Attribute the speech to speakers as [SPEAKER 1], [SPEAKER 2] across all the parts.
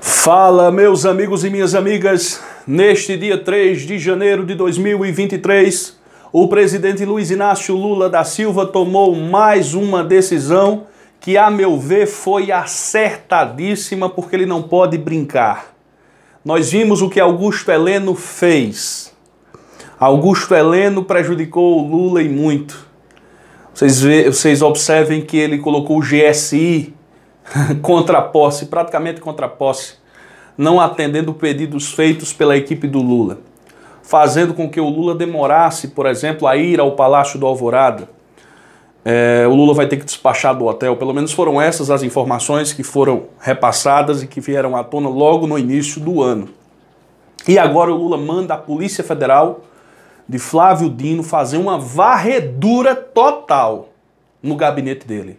[SPEAKER 1] Fala, meus amigos e minhas amigas. Neste dia 3 de janeiro de 2023, o presidente Luiz Inácio Lula da Silva tomou mais uma decisão que, a meu ver, foi acertadíssima, porque ele não pode brincar. Nós vimos o que Augusto Heleno fez. Augusto Heleno prejudicou o Lula e muito. Vocês, vê, vocês observem que ele colocou o GSI contra a posse, praticamente contra a posse, não atendendo pedidos feitos pela equipe do Lula, fazendo com que o Lula demorasse, por exemplo, a ir ao Palácio do Alvorada. É, o Lula vai ter que despachar do hotel. Pelo menos foram essas as informações que foram repassadas e que vieram à tona logo no início do ano. E agora o Lula manda a Polícia Federal de Flávio Dino fazer uma varredura total no gabinete dele.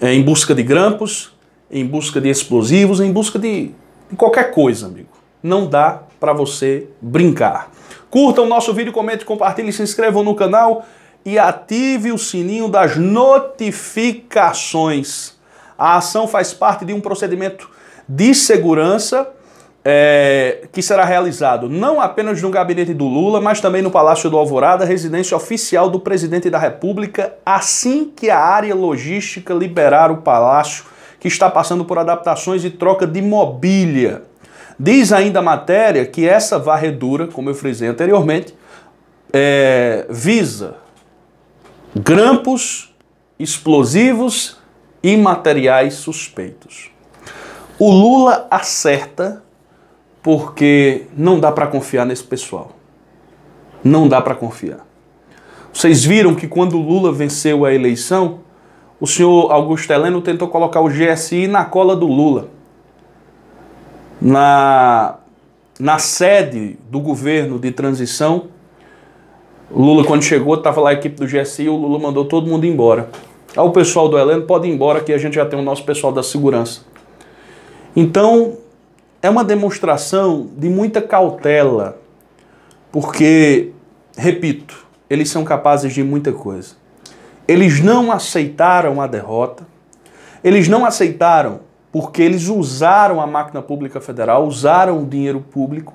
[SPEAKER 1] É, em busca de grampos, em busca de explosivos, em busca de, de qualquer coisa, amigo. Não dá para você brincar. Curtam o nosso vídeo, comente, compartilhe, se inscrevam no canal e ative o sininho das notificações. A ação faz parte de um procedimento de segurança é, que será realizado não apenas no gabinete do Lula, mas também no Palácio do Alvorada, residência oficial do presidente da República, assim que a área logística liberar o palácio, que está passando por adaptações e troca de mobília. Diz ainda a matéria que essa varredura, como eu frisei anteriormente, é, visa grampos, explosivos e materiais suspeitos. O Lula acerta porque não dá para confiar nesse pessoal. Não dá para confiar. Vocês viram que quando Lula venceu a eleição, o senhor Augusto Heleno tentou colocar o GSI na cola do Lula. Na, na sede do governo de transição, Lula, quando chegou, estava lá a equipe do GSI, o Lula mandou todo mundo embora. Ah, o pessoal do Heleno pode ir embora, que a gente já tem o nosso pessoal da segurança. Então, é uma demonstração de muita cautela, porque, repito, eles são capazes de muita coisa. Eles não aceitaram a derrota, eles não aceitaram porque eles usaram a máquina pública federal, usaram o dinheiro público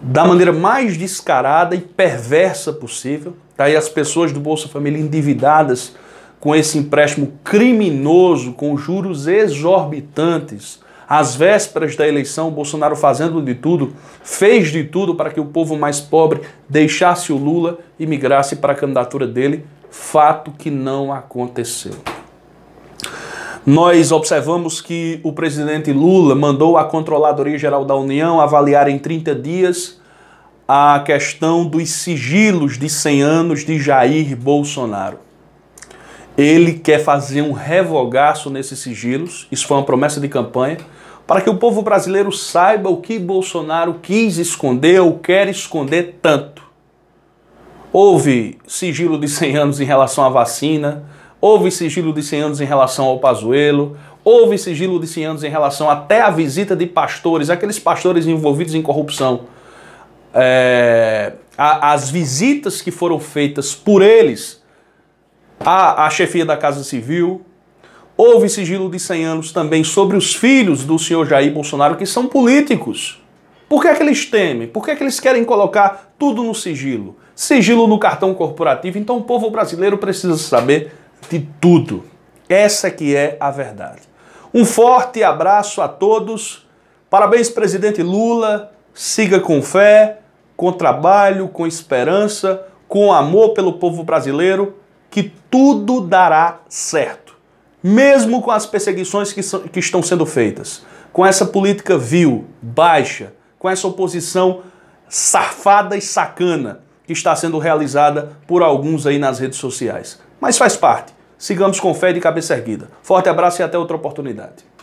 [SPEAKER 1] da maneira mais descarada e perversa possível. Tá aí as pessoas do Bolsa Família endividadas com esse empréstimo criminoso, com juros exorbitantes, às vésperas da eleição, Bolsonaro fazendo de tudo, fez de tudo para que o povo mais pobre deixasse o Lula e migrasse para a candidatura dele, fato que não aconteceu. Nós observamos que o presidente Lula mandou a Controladoria Geral da União avaliar em 30 dias a questão dos sigilos de 100 anos de Jair Bolsonaro. Ele quer fazer um revogaço nesses sigilos, isso foi uma promessa de campanha, para que o povo brasileiro saiba o que Bolsonaro quis esconder ou quer esconder tanto. Houve sigilo de 100 anos em relação à vacina, houve sigilo de 100 anos em relação ao Pazuello, houve sigilo de 100 anos em relação até à visita de pastores, aqueles pastores envolvidos em corrupção. É, a, as visitas que foram feitas por eles a, a chefia da Casa Civil. Houve sigilo de 100 anos também sobre os filhos do senhor Jair Bolsonaro, que são políticos. Por que, é que eles temem? Por que, é que eles querem colocar tudo no sigilo? Sigilo no cartão corporativo. Então o povo brasileiro precisa saber de tudo. Essa que é a verdade. Um forte abraço a todos. Parabéns, presidente Lula. Siga com fé, com trabalho, com esperança, com amor pelo povo brasileiro que tudo dará certo, mesmo com as perseguições que, são, que estão sendo feitas, com essa política vil, baixa, com essa oposição safada e sacana que está sendo realizada por alguns aí nas redes sociais. Mas faz parte. Sigamos com fé e de cabeça erguida. Forte abraço e até outra oportunidade.